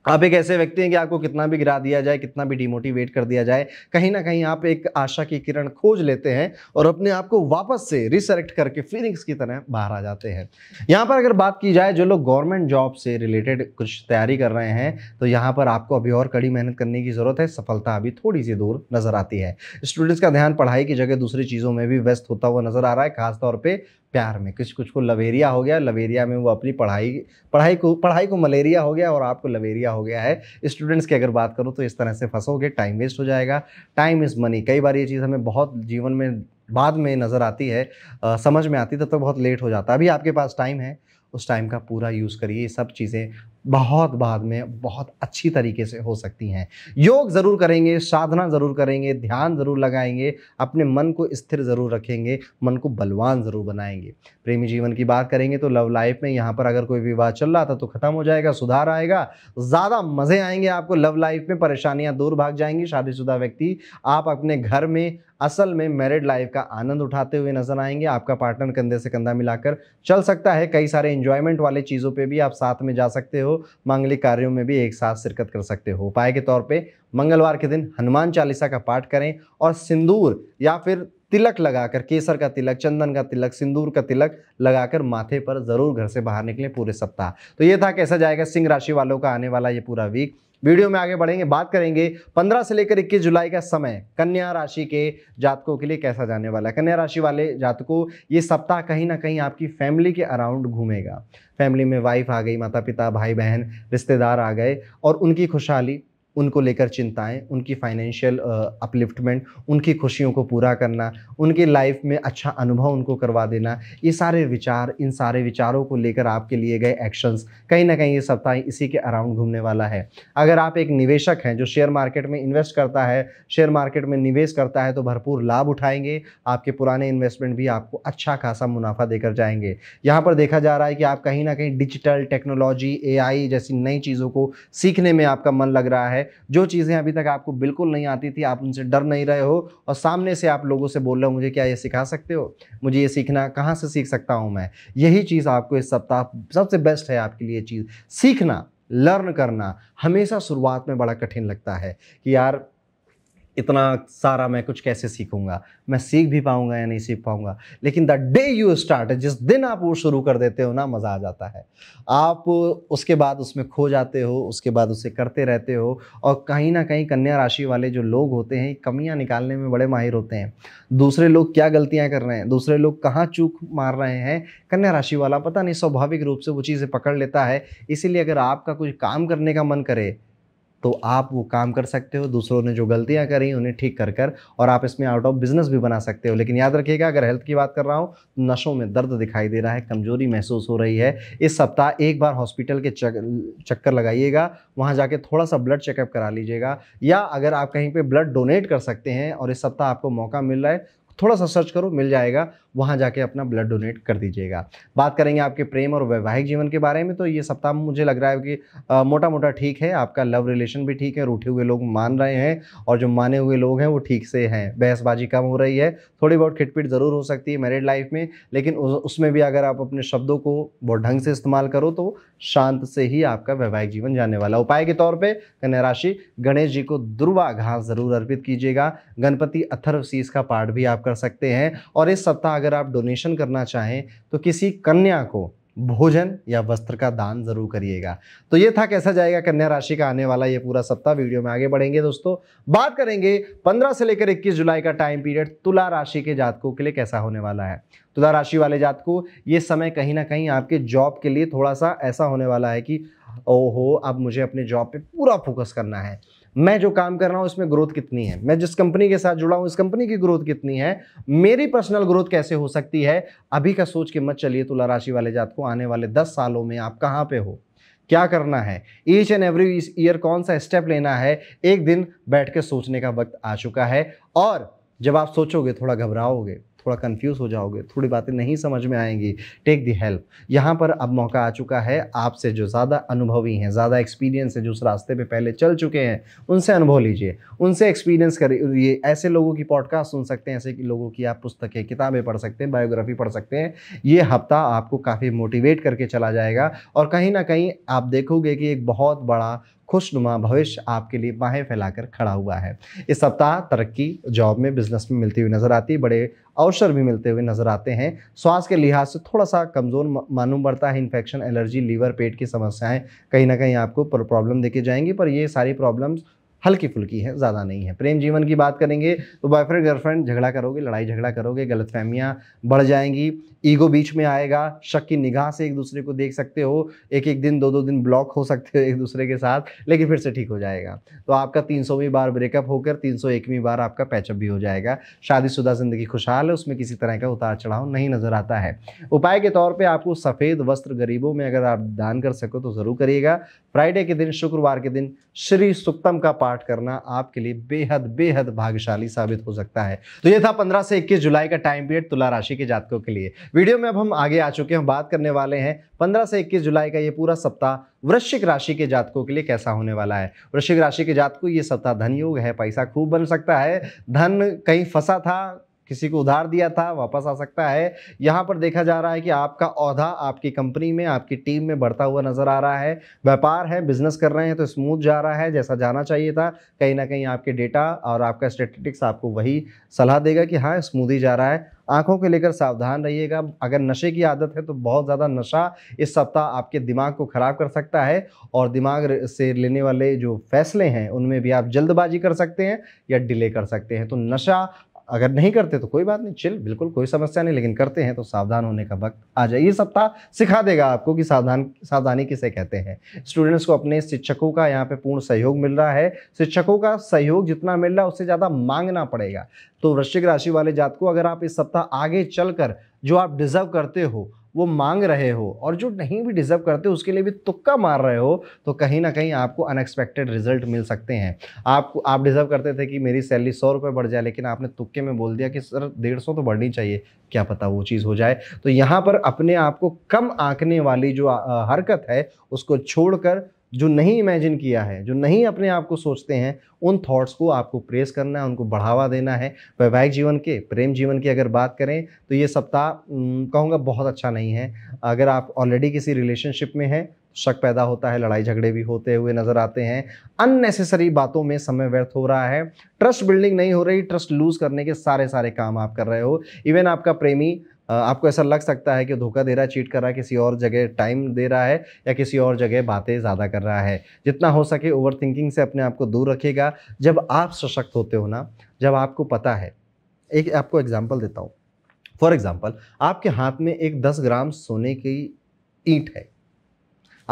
आप एक ऐसे व्यक्ति हैं कि आपको कितना भी गिरा दिया जाए कितना भी डिमोटिवेट कर दिया जाए कहीं ना कहीं आप एक आशा की किरण खोज लेते हैं और अपने आप को वापस से रिसरेक्ट करके फीलिंग्स की तरह बाहर आ जाते हैं यहाँ पर अगर बात की जाए जो लोग गवर्नमेंट जॉब से रिलेटेड कुछ तैयारी कर रहे हैं तो यहाँ पर आपको अभी और कड़ी मेहनत करने की ज़रूरत है सफलता अभी थोड़ी सी दूर नज़र आती है स्टूडेंट्स का ध्यान पढ़ाई की जगह दूसरी चीज़ों में भी व्यस्त होता हुआ नज़र आ रहा है खासतौर पर प्यार में कुछ कुछ को लवेरिया हो गया लवेरिया में वो अपनी पढ़ाई पढ़ाई को पढ़ाई को मलेरिया हो गया और आपको लवेरिया हो गया है स्टूडेंट्स की अगर बात करूँ तो इस तरह से फंसोगे टाइम वेस्ट हो जाएगा टाइम इज़ मनी कई बार ये चीज़ हमें बहुत जीवन में बाद में नज़र आती है आ, समझ में आती तब तो, तो बहुत लेट हो जाता है अभी आपके पास टाइम है उस टाइम का पूरा यूज़ करिए सब चीज़ें बहुत बाद में बहुत अच्छी तरीके से हो सकती हैं योग ज़रूर करेंगे साधना ज़रूर करेंगे ध्यान ज़रूर लगाएंगे अपने मन को स्थिर ज़रूर रखेंगे मन को बलवान ज़रूर बनाएंगे प्रेमी जीवन की बात करेंगे तो लव लाइफ में यहाँ पर अगर कोई विवाद चल रहा था तो ख़त्म हो जाएगा सुधार आएगा ज़्यादा मज़े आएंगे आपको लव लाइफ में परेशानियाँ दूर भाग जाएंगी शादीशुदा व्यक्ति आप अपने घर में असल में मैरिड लाइफ का आनंद उठाते हुए नजर आएंगे आपका पार्टनर कंधे से कंधा मिलाकर चल सकता है कई सारे इंजॉयमेंट वाले चीज़ों पे भी आप साथ में जा सकते हो मांगलिक कार्यों में भी एक साथ शिरकत कर सकते हो उपाय के तौर पे मंगलवार के दिन हनुमान चालीसा का पाठ करें और सिंदूर या फिर तिलक लगाकर केसर का तिलक चंदन का तिलक सिंदूर का तिलक लगाकर माथे पर जरूर घर से बाहर निकलें पूरे सप्ताह तो ये था कैसा जाएगा सिंह राशि वालों का आने वाला ये पूरा वीक वीडियो में आगे बढ़ेंगे बात करेंगे 15 से लेकर 21 जुलाई का समय कन्या राशि के जातकों के लिए कैसा जाने वाला है कन्या राशि वाले जातकों ये सप्ताह कहीं ना कहीं आपकी फैमिली के अराउंड घूमेगा फैमिली में वाइफ आ गई माता पिता भाई बहन रिश्तेदार आ गए और उनकी खुशहाली उनको लेकर चिंताएं उनकी फाइनेंशियल अपलिफ्टमेंट उनकी खुशियों को पूरा करना उनकी लाइफ में अच्छा अनुभव उनको करवा देना ये सारे विचार इन सारे विचारों को लेकर आपके लिए गए एक्शंस कहीं ना कहीं ये सप्ताह इसी के अराउंड घूमने वाला है अगर आप एक निवेशक हैं जो शेयर मार्केट में इन्वेस्ट करता है शेयर मार्केट में निवेश करता है तो भरपूर लाभ उठाएंगे आपके पुराने इन्वेस्टमेंट भी आपको अच्छा खासा मुनाफा देकर जाएंगे यहाँ पर देखा जा रहा है कि आप कहीं ना कहीं डिजिटल टेक्नोलॉजी ए जैसी नई चीज़ों को सीखने में आपका मन लग रहा है जो चीज़ें अभी तक आपको बिल्कुल नहीं आती थी आप उनसे डर नहीं रहे हो और सामने से आप लोगों से बोल रहे हो मुझे क्या ये सिखा सकते हो मुझे ये सीखना कहाँ से सीख सकता हूँ मैं यही चीज़ आपको इस सप्ताह सबसे बेस्ट है आपके लिए चीज़ सीखना लर्न करना हमेशा शुरुआत में बड़ा कठिन लगता है कि यार इतना सारा मैं कुछ कैसे सीखूंगा मैं सीख भी पाऊंगा या नहीं सीख पाऊंगा लेकिन द डे यू स्टार्ट जिस दिन आप वो शुरू कर देते हो ना मज़ा आ जाता है आप उसके बाद उसमें खो जाते हो उसके बाद उसे करते रहते हो और कहीं ना कहीं कन्या राशि वाले जो लोग होते हैं कमियाँ निकालने में बड़े माहिर होते हैं दूसरे लोग क्या गलतियाँ कर रहे हैं दूसरे लोग कहाँ चूक मार रहे हैं कन्या राशि वाला पता नहीं स्वाभाविक रूप से वो चीज़ें पकड़ लेता है इसीलिए अगर आपका कुछ काम करने का मन करे तो आप वो काम कर सकते हो दूसरों ने जो गलतियाँ करी उन्हें ठीक कर कर और आप इसमें आउट ऑफ बिजनेस भी बना सकते हो लेकिन याद रखिएगा अगर हेल्थ की बात कर रहा हूँ तो नशों में दर्द दिखाई दे रहा है कमजोरी महसूस हो रही है इस सप्ताह एक बार हॉस्पिटल के चक्कर लगाइएगा वहाँ जाके थोड़ा सा ब्लड चेकअप करा लीजिएगा या अगर आप कहीं पर ब्लड डोनेट कर सकते हैं और इस सप्ताह आपको मौका मिल रहा है थोड़ा सा सर्च करो मिल जाएगा वहाँ जाके अपना ब्लड डोनेट कर दीजिएगा बात करेंगे आपके प्रेम और वैवाहिक जीवन के बारे में तो ये सप्ताह मुझे लग रहा है कि आ, मोटा मोटा ठीक है आपका लव रिलेशन भी ठीक है रूठे हुए लोग मान रहे हैं और जो माने हुए लोग हैं वो ठीक से हैं बहसबाजी कम हो रही है थोड़ी बहुत खिटपिट ज़रूर हो सकती है मैरिड लाइफ में लेकिन उसमें भी अगर आप अपने शब्दों को बहुत ढंग से इस्तेमाल करो तो शांत से ही आपका वैवाहिक जीवन जाने वाला उपाय के तौर पर कन्या राशि गणेश जी को दुर्वा घास ज़रूर अर्पित कीजिएगा गणपति अथर्व का पाठ भी आप कर सकते हैं और इस सप्ताह अगर आप डोनेशन करना चाहें तो किसी कन्या को भोजन या वस्त्र का दान जरूर करिएगा तो ये था कैसा जाएगा कन्या राशि का आने वाला ये पूरा सप्ताह वीडियो में आगे बढ़ेंगे दोस्तों बात करेंगे 15 से लेकर 21 जुलाई का टाइम पीरियड तुला राशि के जातकों के लिए कैसा होने वाला है तुला राशि वाले जातकों ये समय कहीं ना कहीं आपके जॉब के लिए थोड़ा सा ऐसा होने वाला है कि ओहो अब मुझे अपने जॉब पर पूरा फोकस करना है मैं जो काम कर रहा हूँ उसमें ग्रोथ कितनी है मैं जिस कंपनी के साथ जुड़ा हूँ उस कंपनी की ग्रोथ कितनी है मेरी पर्सनल ग्रोथ कैसे हो सकती है अभी का सोच के मत चलिए तुला राशि वाले जात को आने वाले दस सालों में आप कहाँ पे हो क्या करना है ईच एंड एवरी ईयर कौन सा स्टेप लेना है एक दिन बैठ के सोचने का वक्त आ चुका है और जब आप सोचोगे थोड़ा घबराओगे थोड़ा कंफ्यूज हो जाओगे थोड़ी बातें नहीं समझ में आएंगी टेक दी हेल्प यहाँ पर अब मौका आ चुका है आपसे जो ज़्यादा अनुभवी हैं ज़्यादा एक्सपीरियंस है जो उस रास्ते पर पहले चल चुके हैं उनसे अनुभव लीजिए उनसे एक्सपीरियंस करिए ऐसे लोगों की पॉडकास्ट सुन सकते हैं ऐसे लोगों की आप पुस्तकें किताबें पढ़ सकते हैं बायोग्राफी पढ़ सकते हैं ये हफ्ता आपको काफ़ी मोटिवेट करके चला जाएगा और कहीं ना कहीं आप देखोगे कि एक बहुत बड़ा खुशनुमा भविष्य आपके लिए बाहें फैलाकर खड़ा हुआ है इस सप्ताह तरक्की जॉब में बिजनेस में मिलती हुई नजर आती बड़े अवसर भी मिलते हुए नजर आते हैं स्वास्थ्य के लिहाज से थोड़ा सा कमज़ोर मालूम पड़ता है इन्फेक्शन एलर्जी लीवर पेट की समस्याएं कहीं ना कहीं आपको प्रॉब्लम देखी जाएंगी पर ये सारी प्रॉब्लम्स हल्की फुल्की है ज़्यादा नहीं है प्रेम जीवन की बात करेंगे तो बॉयफ्रेंड गर्लफ्रेंड झगड़ा करोगे लड़ाई झगड़ा करोगे गलत फहमियाँ बढ़ जाएंगी ईगो बीच में आएगा शक की निगाह से एक दूसरे को देख सकते हो एक एक दिन दो दो दिन ब्लॉक हो सकते हो एक दूसरे के साथ लेकिन फिर से ठीक हो जाएगा तो आपका तीन सौवीं बार ब्रेकअप होकर तीन सौ एकवीं बार आपका पैचअप भी हो जाएगा शादीशुदा ज़िंदगी खुशहाल है उसमें किसी तरह का उतार चढ़ाव नहीं नज़र आता है उपाय के तौर पर आपको सफ़ेद वस्त्र गरीबों में अगर आप दान कर सको तो ज़रूर करिएगा फ्राइडे के दिन शुक्रवार के दिन श्री सुक्तम का पाठ करना आपके लिए बेहद बेहद भाग्यशाली साबित हो सकता है तो ये था पंद्रह से इक्कीस जुलाई का टाइम पीरियड तुला राशि के जातकों के लिए वीडियो में अब हम आगे आ चुके हैं बात करने वाले हैं 15 से 21 जुलाई का ये पूरा सप्ताह वृश्चिक राशि के जातकों के लिए कैसा होने वाला है वृश्चिक राशि के जातकों ये सप्ताह धन योग है पैसा खूब बन सकता है धन कहीं फंसा था किसी को उधार दिया था वापस आ सकता है यहाँ पर देखा जा रहा है कि आपका औधा आपकी कंपनी में आपकी टीम में बढ़ता हुआ नजर आ रहा है व्यापार है बिजनेस कर रहे हैं तो स्मूथ जा रहा है जैसा जाना चाहिए था कहीं ना कहीं आपके डेटा और आपका स्टेटिस्टिक्स आपको वही सलाह देगा कि हाँ स्मूथ ही जा रहा है आंखों के लेकर सावधान रहिएगा अगर नशे की आदत है तो बहुत ज़्यादा नशा इस सप्ताह आपके दिमाग को ख़राब कर सकता है और दिमाग से लेने वाले जो फैसले हैं उनमें भी आप जल्दबाजी कर सकते हैं या डिले कर सकते हैं तो नशा अगर नहीं करते तो कोई बात नहीं चिल बिल्कुल कोई समस्या नहीं लेकिन करते हैं तो सावधान होने का वक्त आ जाए ये सप्ताह सिखा देगा आपको कि सावधान सावधानी किसे कहते हैं स्टूडेंट्स को अपने शिक्षकों का यहाँ पे पूर्ण सहयोग मिल रहा है शिक्षकों का सहयोग जितना मिल रहा है उससे ज़्यादा मांगना पड़ेगा तो वृश्चिक राशि वाले जात को अगर आप इस सप्ताह आगे चल जो आप डिज़र्व करते हो वो मांग रहे हो और जो नहीं भी डिज़र्व करते उसके लिए भी तुक्का मार रहे हो तो कहीं ना कहीं आपको अनएक्सपेक्टेड रिजल्ट मिल सकते हैं आपको आप डिज़र्व करते थे कि मेरी सैलरी सौ रुपये बढ़ जाए लेकिन आपने तुक्के में बोल दिया कि सर डेढ़ सौ तो बढ़नी चाहिए क्या पता वो चीज़ हो जाए तो यहाँ पर अपने आप को कम आंकने वाली जो हरकत है उसको छोड़कर जो नहीं इमेजिन किया है जो नहीं अपने आप को सोचते हैं उन थॉट्स को आपको प्रेस करना है उनको बढ़ावा देना है वैवाहिक जीवन के प्रेम जीवन की अगर बात करें तो ये सप्ताह कहूँगा बहुत अच्छा नहीं है अगर आप ऑलरेडी किसी रिलेशनशिप में हैं तो शक पैदा होता है लड़ाई झगड़े भी होते हुए नज़र आते हैं अननेसेसरी बातों में समय व्यर्थ हो रहा है ट्रस्ट बिल्डिंग नहीं हो रही ट्रस्ट लूज़ करने के सारे सारे काम आप कर रहे हो इवन आपका प्रेमी आपको ऐसा लग सकता है कि धोखा दे रहा है चीट कर रहा है किसी और जगह टाइम दे रहा है या किसी और जगह बातें ज़्यादा कर रहा है जितना हो सके ओवर थिंकिंग से अपने आप को दूर रखेगा जब आप सशक्त होते हो ना जब आपको पता है एक आपको एग्जाम्पल देता हूँ फॉर एग्ज़ाम्पल आपके हाथ में एक दस ग्राम सोने की ईंट है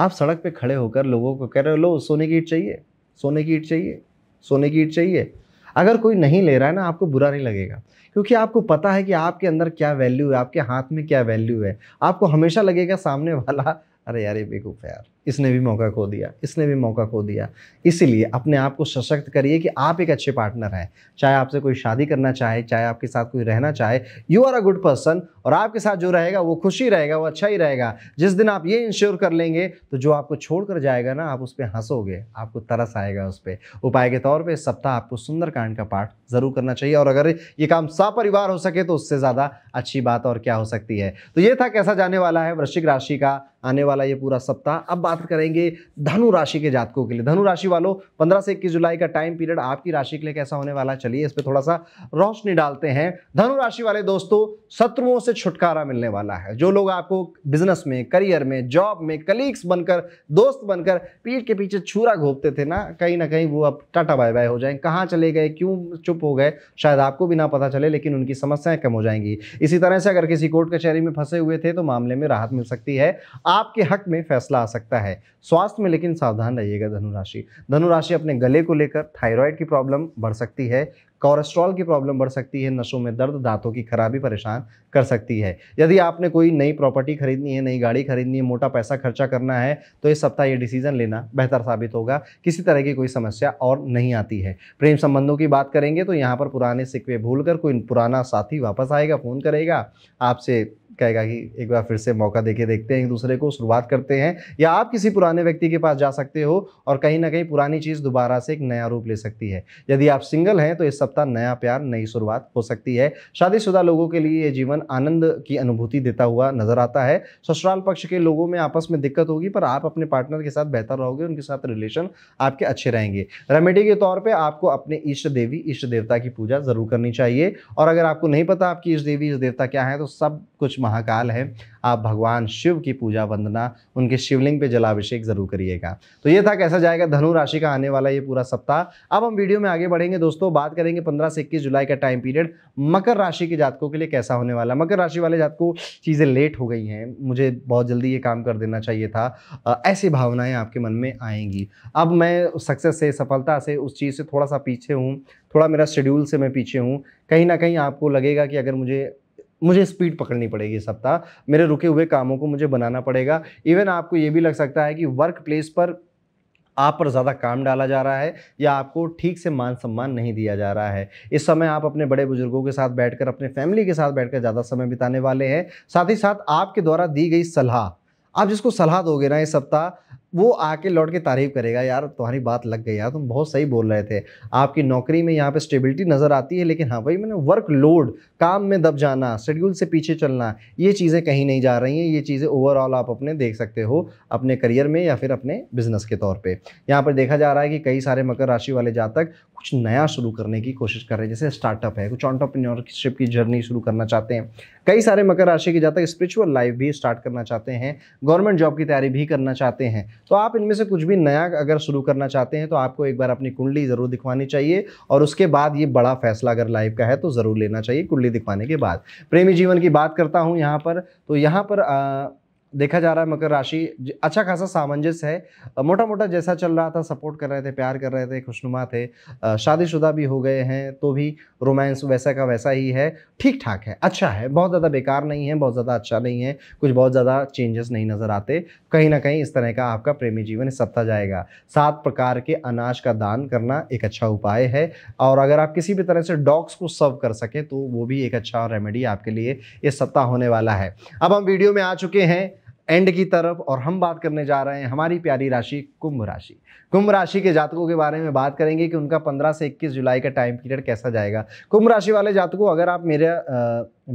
आप सड़क पे खड़े होकर लोगों को कह रहे हो लो सोने की ईट चाहिए सोने की ईट चाहिए सोने की ईट चाहिए अगर कोई नहीं ले रहा है ना आपको बुरा नहीं लगेगा क्योंकि आपको पता है कि आपके अंदर क्या वैल्यू है आपके हाथ में क्या वैल्यू है आपको हमेशा लगेगा सामने वाला अरे यार ये है यार इसने भी मौका खो दिया इसने भी मौका खो दिया इसीलिए अपने आप को सशक्त करिए कि आप एक अच्छे पार्टनर हैं चाहे आपसे कोई शादी करना चाहे चाहे आपके साथ कोई रहना चाहे you are a good person और आपके साथ जो रहेगा वो खुशी रहेगा वो अच्छा ही रहेगा जिस दिन आप ये इंश्योर कर लेंगे तो जो आपको छोड़ कर जाएगा ना आप उस पर हंसोगे आपको तरस आएगा उस पर उपाय के तौर पर सप्ताह आपको सुंदरकांड का पाठ ज़रूर करना चाहिए और अगर ये काम सपरिवार हो सके तो उससे ज़्यादा अच्छी बात और क्या हो सकती है तो ये था कैसा जाने वाला है वृश्चिक राशि का आने वाला ये पूरा सप्ताह अब बात करेंगे धनु राशि के जातकों के लिए धनु राशि वालों पंद्रह से इक्कीस जुलाई का टाइम पीरियड आपकी राशि के लिए कैसा होने वाला चलिए इस पर थोड़ा सा रोशनी डालते हैं धनु राशि वाले दोस्तों शत्रुओं से छुटकारा मिलने वाला है जो लोग आपको बिजनेस में करियर में जॉब में कलीग्स बनकर दोस्त बनकर पीठ के पीछे छूरा घोपते थे ना कहीं ना कहीं वो अब टाटा बाय बाय हो जाए कहाँ चले गए क्यों चुप हो गए शायद आपको भी ना पता चले लेकिन उनकी समस्याएं कम हो जाएंगी इसी तरह से अगर किसी कोर्ट कचहरी में फंसे हुए थे तो मामले में राहत मिल सकती है आपके हक में फैसला आ सकता है है स्वास्थ्य में लेकिन सावधान रहिएगा धनुराशि धनुराशि अपने गले को लेकर थायराइड की प्रॉब्लम बढ़ सकती है कोलेस्ट्रॉल की प्रॉब्लम बढ़ सकती है नसों में दर्द दांतों की खराबी परेशान कर सकती है यदि आपने कोई नई प्रॉपर्टी खरीदनी है नई गाड़ी खरीदनी है मोटा पैसा खर्चा करना है तो इस सप्ताह ये डिसीजन लेना बेहतर साबित होगा किसी तरह की कोई समस्या और नहीं आती है प्रेम संबंधों की बात करेंगे तो यहाँ पर पुराने सिक्वे भूल कर कोई पुराना साथी वापस आएगा फ़ोन करेगा आपसे कहेगा कि एक बार फिर से मौका देके देखते हैं एक दूसरे को शुरुआत करते हैं या आप किसी पुराने व्यक्ति के पास जा सकते हो और कहीं ना कहीं पुरानी चीज़ दोबारा से एक नया रूप ले सकती है यदि आप सिंगल हैं तो इस सब सप्ताह नया प्यार नई शुरुआत हो सकती है शादीशुदा लोगों के लिए ये जीवन आनंद की अनुभूति देता हुआ नजर आता है ससुराल पक्ष के लोगों में आपस में दिक्कत होगी पर आप अपने पार्टनर के साथ बेहतर रहोगे उनके साथ रिलेशन आपके अच्छे रहेंगे रेमेडी के तौर पर आपको अपने इष्ट देवी इष्ट देवता की पूजा जरूर करनी चाहिए और अगर आपको नहीं पता आपकी इष्ट देवी इष्ट देवता क्या है तो सब कुछ महाकाल है आप भगवान शिव की पूजा वंदना उनके शिवलिंग पे जलाभिषेक जरूर करिएगा तो ये था कैसा जाएगा धनु राशि का आने वाला ये पूरा सप्ताह अब हम वीडियो में आगे बढ़ेंगे दोस्तों बात करेंगे करेंगे पंद्रह से इक्कीस जुलाई का टाइम पीरियड मकर राशि के जातकों के लिए कैसा होने वाला मकर राशि वाले जातकों चीज़ें लेट हो गई हैं मुझे बहुत जल्दी ये काम कर देना चाहिए था ऐसी भावनाएँ आपके मन में आएंगी अब मैं सक्सेस से सफलता से उस चीज़ से थोड़ा सा पीछे हूँ थोड़ा मेरा शेड्यूल से मैं पीछे हूँ कहीं ना कहीं आपको लगेगा कि अगर मुझे मुझे स्पीड पकड़नी पड़ेगी इस सप्ताह मेरे रुके हुए कामों को मुझे बनाना पड़ेगा इवन आपको ये भी लग सकता है कि वर्क प्लेस पर आप पर ज़्यादा काम डाला जा रहा है या आपको ठीक से मान सम्मान नहीं दिया जा रहा है इस समय आप अपने बड़े बुजुर्गों के साथ बैठकर अपने फैमिली के साथ बैठकर ज़्यादा समय बिताने वाले हैं साथ ही साथ आपके द्वारा दी गई सलाह आप जिसको सलाह दोगे ना इस सप्ताह वो आके लौट के तारीफ करेगा यार तुम्हारी बात लग गई यार तुम बहुत सही बोल रहे थे आपकी नौकरी में यहाँ पे स्टेबिलिटी नज़र आती है लेकिन हाँ भाई मैंने वर्क लोड काम में दब जाना शेड्यूल से पीछे चलना ये चीज़ें कहीं नहीं जा रही हैं ये चीज़ें ओवरऑल आप अपने देख सकते हो अपने करियर में या फिर अपने बिजनेस के तौर पर यहाँ पर देखा जा रहा है कि कई सारे मकर राशि वाले जातक कुछ नया शुरू करने की कोशिश कर रहे हैं जैसे स्टार्टअप है कुछ ऑन्टरप्रीनियरशिप की जर्नी शुरू करना चाहते हैं कई सारे मकर राशि के जातक स्पिरिचुअल लाइफ भी स्टार्ट करना चाहते हैं गवर्नमेंट जॉब की तैयारी भी करना चाहते हैं तो आप इनमें से कुछ भी नया अगर शुरू करना चाहते हैं तो आपको एक बार अपनी कुंडली ज़रूर दिखवानी चाहिए और उसके बाद ये बड़ा फैसला अगर लाइफ का है तो ज़रूर लेना चाहिए कुंडली दिखवाने के बाद प्रेमी जीवन की बात करता हूँ यहाँ पर तो यहाँ पर आ, देखा जा रहा है मकर राशि अच्छा खासा सामंजस्य है मोटा मोटा जैसा चल रहा था सपोर्ट कर रहे थे प्यार कर रहे थे खुशनुमा थे शादीशुदा भी हो गए हैं तो भी रोमांस वैसा का वैसा ही है ठीक ठाक है अच्छा है बहुत ज़्यादा बेकार नहीं है बहुत ज़्यादा अच्छा नहीं है कुछ बहुत ज़्यादा चेंजेस नहीं नज़र आते कहीं ना कहीं इस तरह का आपका प्रेमी जीवन सप्ता जाएगा सात प्रकार के अनाज का दान करना एक अच्छा उपाय है और अगर आप किसी भी तरह से डॉग्स को सर्व कर सकें तो वो भी एक अच्छा रेमेडी आपके लिए इस सप्ताह होने वाला है अब हम वीडियो में आ चुके हैं एंड की तरफ और हम बात करने जा रहे हैं हमारी प्यारी राशि कुंभ राशि कुंभ राशि के जातकों के बारे में बात करेंगे कि उनका 15 से 21 जुलाई का टाइम पीरियड कैसा जाएगा कुंभ राशि वाले जातकों अगर आप मेरे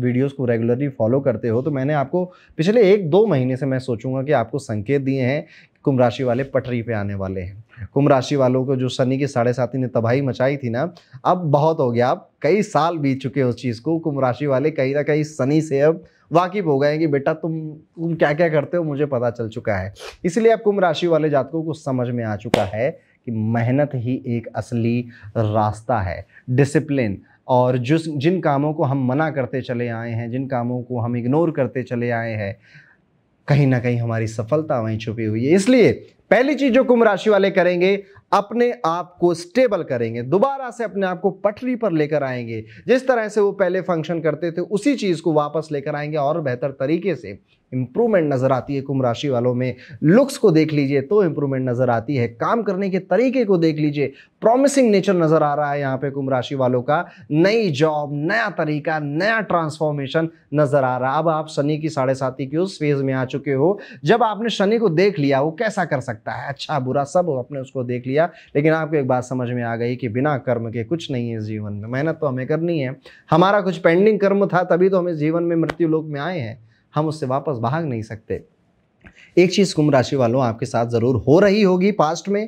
वीडियोस को रेगुलरली फॉलो करते हो तो मैंने आपको पिछले एक दो महीने से मैं सोचूंगा कि आपको संकेत दिए हैं कुंभ राशि वाले पटरी पर आने वाले हैं कुंभ राशि वालों को जो शनि की साढ़े साथी ने तबाही मचाई थी ना अब बहुत हो गया अब कई साल बीत चुके हैं उस चीज़ को कुंभ राशि वाले कहीं ना कहीं शनि से अब वाकिफ हो गए कि बेटा तुम तुम क्या क्या करते हो मुझे पता चल चुका है इसलिए अब कुंभ राशि वाले जातकों को समझ में आ चुका है कि मेहनत ही एक असली रास्ता है डिसिप्लिन और जिस जिन कामों को हम मना करते चले आए हैं जिन कामों को हम इग्नोर करते चले आए हैं कहीं ना कहीं हमारी सफलता वहीं छुपी हुई है इसलिए पहली चीज जो कुंभ राशि वाले करेंगे अपने आप को स्टेबल करेंगे दोबारा से अपने आप को पटरी पर लेकर आएंगे जिस तरह से वो पहले फंक्शन करते थे उसी चीज़ को वापस लेकर आएंगे और बेहतर तरीके से इंप्रूवमेंट नज़र आती है कुंभ राशि वालों में लुक्स को देख लीजिए तो इंप्रूवमेंट नज़र आती है काम करने के तरीके को देख लीजिए प्रॉमिसिंग नेचर नज़र आ रहा है यहाँ पे कुंभ राशि वालों का नई जॉब नया तरीका नया ट्रांसफॉर्मेशन नज़र आ रहा है अब आप शनि की साढ़े साथी की उस फेज में आ चुके हो जब आपने शनि को देख लिया वो कैसा कर सकता है अच्छा बुरा सब आपने उसको देख लिया दिया लेकिन आपको एक बात समझ में आ गई कि बिना कर्म के कुछ नहीं है जीवन में मेहनत तो हमें करनी है हमारा कुछ पेंडिंग कर्म था तभी तो हमें जीवन में मृत्यु लोक में आए हैं हम उससे वापस भाग नहीं सकते एक चीज़ कुंभ राशि वालों आपके साथ ज़रूर हो रही होगी पास्ट में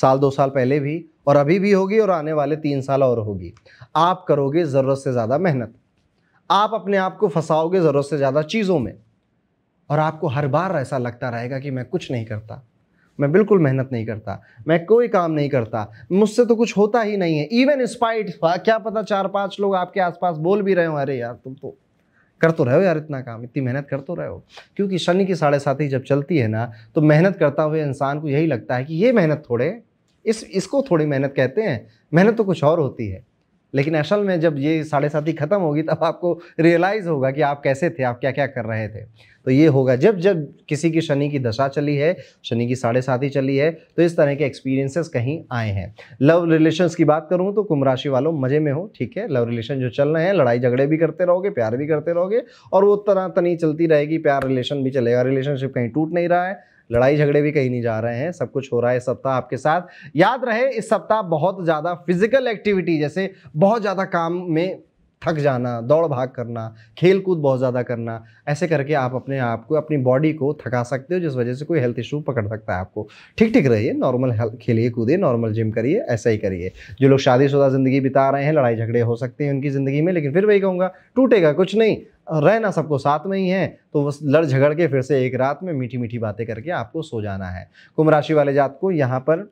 साल दो साल पहले भी और अभी भी होगी और आने वाले तीन साल और होगी आप करोगे ज़रूरत से ज़्यादा मेहनत आप अपने आप को फंसाओगे ज़रूरत से ज़्यादा चीज़ों में और आपको हर बार ऐसा लगता रहेगा कि मैं कुछ नहीं करता मैं बिल्कुल मेहनत नहीं करता मैं कोई काम नहीं करता मुझसे तो कुछ होता ही नहीं है इवन स्पाइट हाँ, क्या पता चार पांच लोग आपके आसपास बोल भी रहे हो अरे यार तुम तो कर तो रहे हो यार इतना काम इतनी मेहनत कर तो रहे हो क्योंकि शनि की साढ़े साथी जब चलती है ना तो मेहनत करता हुए इंसान को यही लगता है कि ये मेहनत थोड़े इस इसको थोड़ी मेहनत कहते हैं मेहनत तो कुछ और होती है लेकिन असल में जब ये साढ़े साथी ख़त्म होगी तब आपको रियलाइज़ होगा कि आप कैसे थे आप क्या क्या कर रहे थे तो ये होगा जब जब किसी की शनि की दशा चली है शनि की साढ़े साथी चली है तो इस तरह के एक्सपीरियंसेस कहीं आए हैं लव रिलेशंस की बात करूँ तो कुंभ राशि वालों मज़े में हो ठीक है लव रिलेशन जो चल रहे हैं लड़ाई झगड़े भी करते रहोगे प्यार भी करते रहोगे और वो तरह तनी चलती रहेगी प्यार रिलेशन भी चलेगा रिलेशनशिप कहीं टूट नहीं रहा है लड़ाई झगड़े भी कहीं नहीं जा रहे हैं सब कुछ हो रहा है इस सप्ताह आपके साथ याद रहे इस सप्ताह बहुत ज़्यादा फिजिकल एक्टिविटी जैसे बहुत ज़्यादा काम में थक जाना दौड़ भाग करना खेल कूद बहुत ज़्यादा करना ऐसे करके आप अपने आप को अपनी बॉडी को थका सकते हो जिस वजह से कोई हेल्थ इशू पकड़ सकता है आपको ठीक ठीक रहिए नॉर्मल खेलिए कूदिए नॉर्मल जिम करिए ऐसा ही करिए जो लोग शादीशुदा ज़िंदगी बिता रहे हैं लड़ाई झगड़े हो सकते हैं उनकी ज़िंदगी में लेकिन फिर वही कहूँगा टूटेगा कुछ नहीं रहना सबको साथ में ही है तो बस लड़ झगड़ के फिर से एक रात में मीठी मीठी बातें करके आपको सो जाना है कुंभ राशि वाले जात को यहाँ पर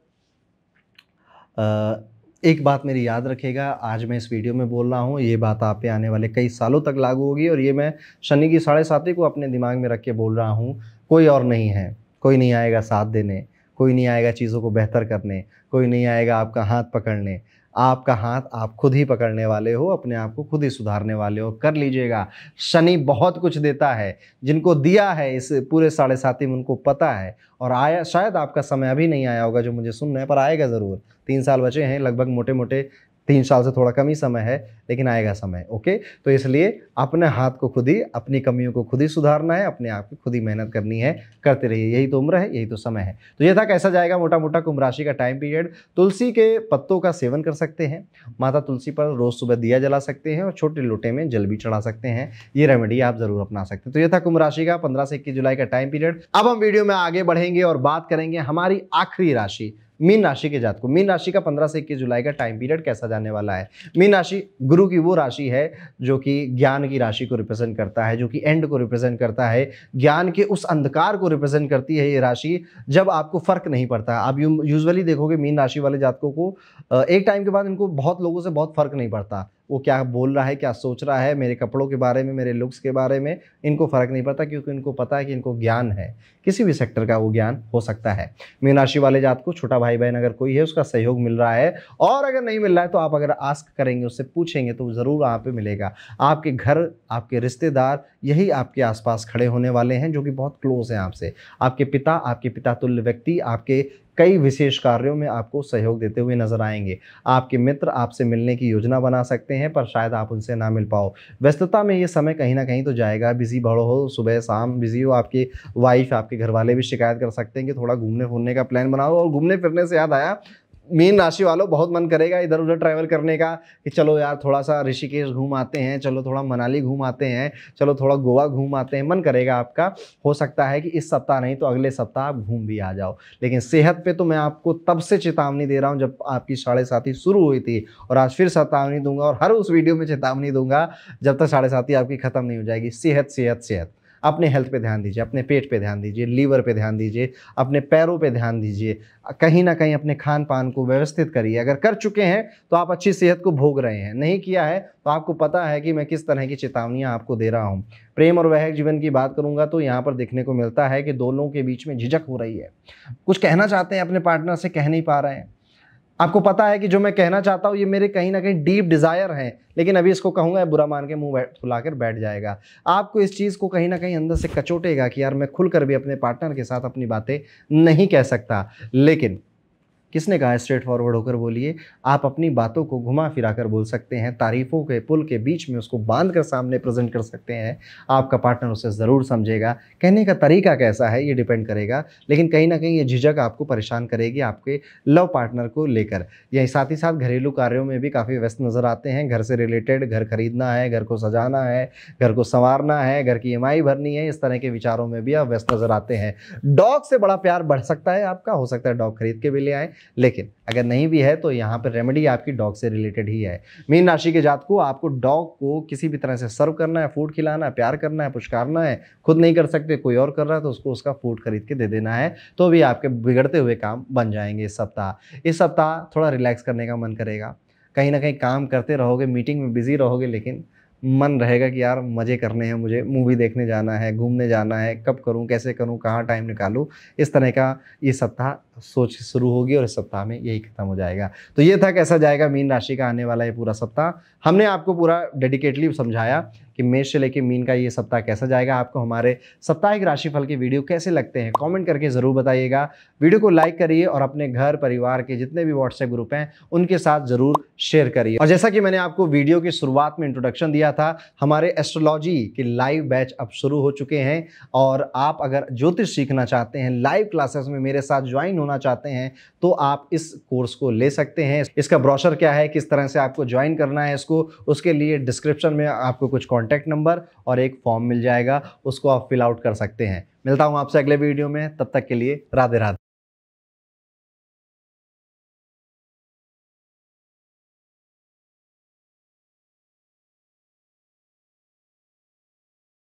एक बात मेरी याद रखेगा आज मैं इस वीडियो में बोल रहा हूँ ये बात आप पे आने वाले कई सालों तक लागू होगी और ये मैं शनि की साढ़े साथी को अपने दिमाग में रख के बोल रहा हूँ कोई और नहीं है कोई नहीं आएगा साथ देने कोई नहीं आएगा चीज़ों को बेहतर करने कोई नहीं आएगा आपका हाथ पकड़ने आपका हाथ आप खुद ही पकड़ने वाले हो अपने आप को खुद ही सुधारने वाले हो कर लीजिएगा शनि बहुत कुछ देता है जिनको दिया है इस पूरे साढ़े साथी में उनको पता है और आया शायद आपका समय अभी नहीं आया होगा जो मुझे सुनना है पर आएगा ज़रूर तीन साल बचे हैं लगभग मोटे मोटे तीन साल से थोड़ा कम ही समय है लेकिन आएगा समय ओके तो इसलिए अपने हाथ को खुद ही अपनी कमियों को खुद ही सुधारना है अपने आप की खुद ही मेहनत करनी है करते रहिए यही तो उम्र है यही तो समय है तो यह था कैसा जाएगा मोटा मोटा कुंभ राशि का टाइम पीरियड तुलसी के पत्तों का सेवन कर सकते हैं माता तुलसी पर रोज़ सुबह दिया जला सकते हैं और छोटे लोटे में जल भी चढ़ा सकते हैं ये रेमेडी आप ज़रूर अपना सकते हैं तो यह था कुंभ राशि का पंद्रह से इक्कीस जुलाई का टाइम पीरियड अब हम वीडियो में आगे बढ़ेंगे और बात करेंगे हमारी आखिरी राशि मीन राशि के जात को मीन राशि का पंद्रह से इक्कीस जुलाई का टाइम पीरियड कैसा जाने वाला है मीन राशि गुरु की वो राशि है जो कि ज्ञान की राशि को रिप्रेजेंट करता है जो कि एंड को रिप्रेजेंट करता है ज्ञान के उस अंधकार को रिप्रेजेंट करती है ये राशि जब आपको फर्क नहीं पड़ता आप यूजली देखोगे मीन राशि वाले जातकों को एक टाइम के बाद इनको बहुत लोगों से बहुत फर्क नहीं पड़ता वो क्या बोल रहा है क्या सोच रहा है मेरे कपड़ों के बारे में मेरे लुक्स के बारे में इनको फ़र्क नहीं पड़ता क्योंकि इनको पता है कि इनको ज्ञान है किसी भी सेक्टर का वो ज्ञान हो सकता है मीन राशि वाले जात को छोटा भाई बहन अगर कोई है उसका सहयोग मिल रहा है और अगर नहीं मिल रहा है तो आप अगर आस्क करेंगे उससे पूछेंगे तो ज़रूर वहाँ पर मिलेगा आपके घर आपके रिश्तेदार यही आपके आसपास खड़े होने वाले हैं जो कि बहुत क्लोज हैं आपसे आपके पिता आपके पिता तुल्य व्यक्ति आपके कई विशेष कार्यों में आपको सहयोग देते हुए नजर आएंगे आपके मित्र आपसे मिलने की योजना बना सकते हैं पर शायद आप उनसे ना मिल पाओ व्यस्तता में ये समय कहीं ना कहीं तो जाएगा बिजी बड़ो हो सुबह शाम बिजी हो आपकी वाइफ आपके घर वाले भी शिकायत कर सकते हैं कि थोड़ा घूमने फिरने का प्लान बनाओ और घूमने फिरने से याद आया मीन राशि वालों बहुत मन करेगा इधर उधर ट्रैवल करने का कि चलो यार थोड़ा सा ऋषिकेश घूम आते हैं चलो थोड़ा मनाली घूम आते हैं चलो थोड़ा गोवा घूम आते हैं मन करेगा आपका हो सकता है कि इस सप्ताह नहीं तो अगले सप्ताह आप घूम भी आ जाओ लेकिन सेहत पे तो मैं आपको तब से चेतावनी दे रहा हूँ जब आपकी साढ़े साथी शुरू हुई थी और आज फिर चेतावनी दूंगा और हर उस वीडियो में चेतावनी दूंगा जब तक साढ़े साथी आपकी ख़त्म नहीं हो जाएगी सेहत सेहत सेहत अपने हेल्थ पे ध्यान दीजिए अपने पेट पे ध्यान दीजिए लीवर पे ध्यान दीजिए अपने पैरों पे ध्यान दीजिए कहीं ना कहीं अपने खान पान को व्यवस्थित करिए अगर कर चुके हैं तो आप अच्छी सेहत को भोग रहे हैं नहीं किया है तो आपको पता है कि मैं किस तरह की चेतावनियाँ आपको दे रहा हूँ प्रेम और वैहिक जीवन की बात करूँगा तो यहाँ पर देखने को मिलता है कि दोनों के बीच में झिझक हो रही है कुछ कहना चाहते हैं अपने पार्टनर से कह नहीं पा रहे हैं आपको पता है कि जो मैं कहना चाहता हूँ ये मेरे कहीं ना कहीं डीप डिज़ायर हैं लेकिन अभी इसको कहूँगा बुरा मान के मुंह फुला कर बैठ जाएगा आपको इस चीज़ को कहीं ना कहीं अंदर से कचोटेगा कि यार मैं खुलकर भी अपने पार्टनर के साथ अपनी बातें नहीं कह सकता लेकिन किसने कहा स्ट्रेट फॉरवर्ड होकर बोलिए आप अपनी बातों को घुमा फिरा कर बोल सकते हैं तारीफ़ों के पुल के बीच में उसको बांध कर सामने प्रेजेंट कर सकते हैं आपका पार्टनर उसे ज़रूर समझेगा कहने का तरीका कैसा है ये डिपेंड करेगा लेकिन कहीं ना कहीं ये झिझक आपको परेशान करेगी आपके लव पार्टनर को लेकर यही साथ ही साथ घरेलू कार्यों में भी काफ़ी व्यस्त नज़र आते हैं घर से रिलेटेड घर खरीदना है घर को सजाना है घर को संवारना है घर की ई e भरनी है इस तरह के विचारों में भी आप व्यस्त नज़र आते हैं डॉग से बड़ा प्यार बढ़ सकता है आपका हो सकता है डॉग खरीद के भी ले आए लेकिन अगर नहीं भी है तो यहाँ पर रेमेडी आपकी डॉग से रिलेटेड ही है मीन राशि के जात को आपको डॉग को किसी भी तरह से सर्व करना है फूड खिलाना है प्यार करना है पुचकारना है खुद नहीं कर सकते कोई और कर रहा है तो उसको उसका फूड खरीद के दे देना है तो भी आपके बिगड़ते हुए काम बन जाएंगे इस सप्ताह इस सप्ताह थोड़ा रिलैक्स करने का मन करेगा कहीं ना कहीं काम करते रहोगे मीटिंग में बिजी रहोगे लेकिन मन रहेगा कि यार मज़े करने हैं मुझे मूवी देखने जाना है घूमने जाना है कब करूं कैसे करूं कहाँ टाइम निकालूं इस तरह का ये सप्ताह सोच शुरू होगी और इस सप्ताह में यही खत्म हो जाएगा तो ये था कैसा जाएगा मीन राशि का आने वाला ये पूरा सप्ताह हमने आपको पूरा डेडिकेटली समझाया कि मेष से लेकर मीन का ये सप्ताह कैसा जाएगा आपको हमारे साप्ताहिक राशिफल के वीडियो कैसे लगते हैं कॉमेंट करके ज़रूर बताइएगा वीडियो को लाइक करिए और अपने घर परिवार के जितने भी व्हाट्सएप ग्रुप हैं उनके साथ ज़रूर शेयर करिए और जैसा कि मैंने आपको वीडियो की शुरुआत में इंट्रोडक्शन दिया था हमारे एस्ट्रोलॉजी के लाइव बैच अब शुरू हो चुके हैं और आप अगर ज्योतिष सीखना चाहते हैं लाइव क्लासेस में मेरे साथ ज्वाइन होना चाहते हैं तो आप इस कोर्स को ले सकते हैं इसका ब्रॉशर क्या है किस तरह से आपको ज्वाइन करना है इसको उसके लिए डिस्क्रिप्शन में आपको कुछ कॉन्टेक्ट कॉन्टैक्ट नंबर और एक फॉर्म मिल जाएगा उसको आप फिल आउट कर सकते हैं मिलता हूँ आपसे अगले वीडियो में तब तक के लिए राधे राधे